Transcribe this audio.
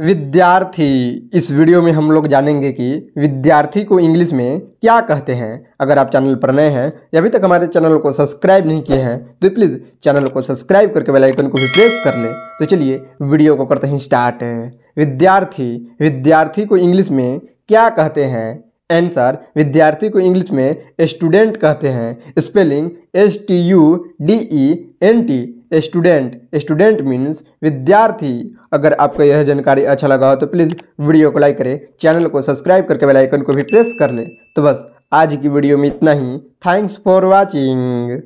विद्यार्थी इस वीडियो में हम लोग जानेंगे कि विद्यार्थी को इंग्लिश में क्या कहते हैं अगर आप चैनल पर नए हैं या अभी तक हमारे चैनल को सब्सक्राइब नहीं किए हैं तो प्लीज़ चैनल को सब्सक्राइब करके बेल आइकन को भी प्रेस कर लें तो चलिए वीडियो को करते हैं स्टार्ट विद्यार्थी विद्यार्थी को इंग्लिश में क्या कहते हैं एंसर विद्यार्थी को इंग्लिश में स्टूडेंट कहते हैं spelling S T U D E N T student student means विद्यार्थी अगर आपको यह जानकारी अच्छा लगा हो तो प्लीज़ वीडियो को लाइक करें चैनल को सब्सक्राइब करके बेल आइकन को भी प्रेस कर लें तो बस आज की वीडियो में इतना ही थैंक्स फॉर वाचिंग